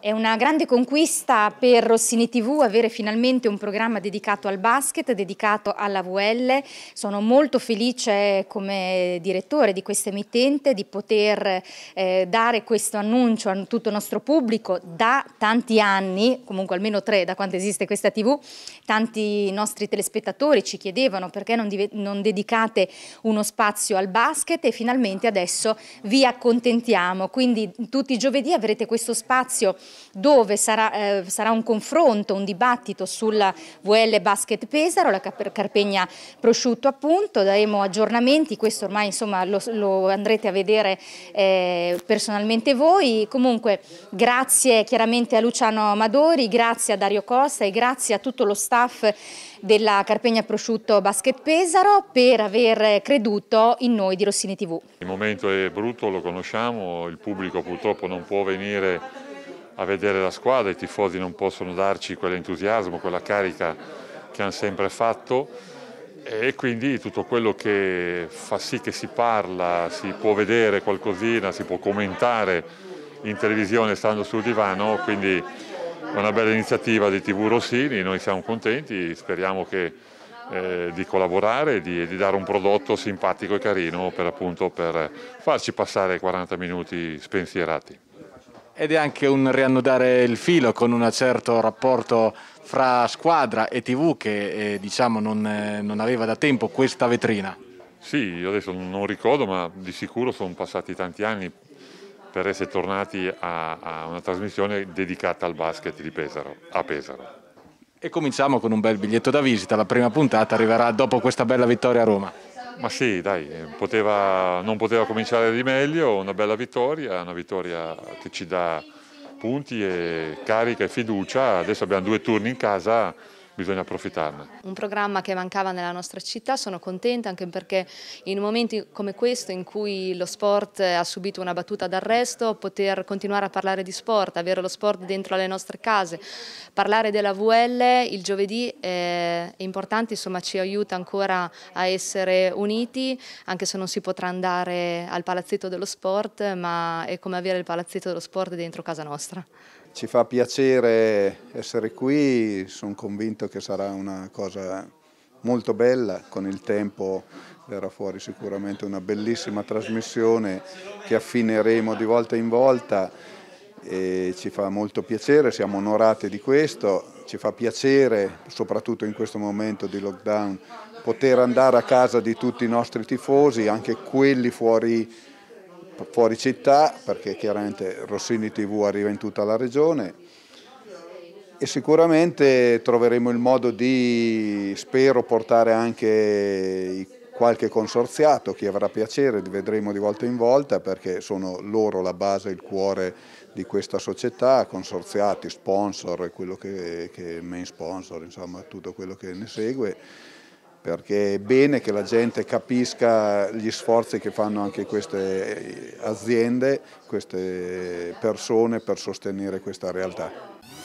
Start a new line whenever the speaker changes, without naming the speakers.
È una grande conquista per Rossini TV avere finalmente un programma dedicato al basket, dedicato alla VL. Sono molto felice come direttore di questa emittente di poter eh, dare questo annuncio a tutto il nostro pubblico da tanti anni, comunque almeno tre da quando esiste questa TV. Tanti nostri telespettatori ci chiedevano perché non, non dedicate uno spazio al basket e finalmente adesso vi accontentiamo. Quindi tutti i giovedì avrete questo spazio dove sarà, eh, sarà, un confronto, un dibattito sulla VL Basket Pesaro, la Carpegna Prosciutto appunto, daremo aggiornamenti, questo ormai insomma lo, lo andrete a vedere eh, personalmente voi, comunque grazie chiaramente a Luciano Amadori, grazie a Dario Costa e grazie a tutto lo staff della Carpegna Prosciutto Basket Pesaro per aver creduto in noi di Rossini TV.
Il momento è brutto, lo conosciamo, il pubblico purtroppo non può venire a vedere la squadra, i tifosi non possono darci quell'entusiasmo, quella carica che hanno sempre fatto e quindi tutto quello che fa sì che si parla, si può vedere qualcosina, si può commentare in televisione stando sul divano, quindi è una bella iniziativa di TV Rossini, noi siamo contenti, speriamo che, eh, di collaborare e di, di, dare un prodotto simpatico e carino per, appunto, per farci passare 40 minuti spensierati
ed è anche un riannodare il filo con un certo rapporto fra squadra e TV che eh, diciamo non, eh, non aveva da tempo questa vetrina.
Sì, io adesso non ricordo, ma di sicuro sono passati tanti anni per essere tornati a, a, una trasmissione dedicata al basket di Pesaro, a Pesaro.
E cominciamo con un bel biglietto da visita, la prima puntata arriverà dopo questa bella vittoria a Roma.
Ma sì, dai, poteva, non poteva cominciare di meglio, una bella vittoria, una vittoria che ci dà punti e carica e fiducia. Adesso abbiamo due turni in casa bisogna approfittarne.
Un programma che mancava nella nostra città, sono contenta anche perché in momenti come questo in cui lo sport ha subito una battuta d'arresto, poter continuare a parlare di sport, avere lo sport dentro le nostre case, parlare della VL il giovedì eh, è importante, insomma ci aiuta ancora a essere uniti, anche se non si potrà andare al palazzetto dello sport, ma è come avere il palazzetto dello sport dentro casa
nostra. Ci fa piacere essere qui, sono convinto che sarà una cosa molto bella, con il tempo verrà fuori sicuramente una bellissima trasmissione che affineremo di volta in volta e ci fa molto piacere, siamo onorati di questo, ci fa piacere soprattutto in questo momento di lockdown poter andare a casa di tutti i nostri tifosi, anche quelli fuori fuori città, perché chiaramente Rossini TV arriva in tutta la regione e sicuramente troveremo il modo di, spero, portare anche qualche consorziato, chi avrà piacere, vedremo di volta in volta perché sono loro la base, il cuore di questa società, consorziati, sponsor, quello che, che main sponsor, insomma tutto quello che ne segue perché è bene che la gente capisca gli sforzi che fanno anche queste aziende, queste persone per sostenere questa realtà.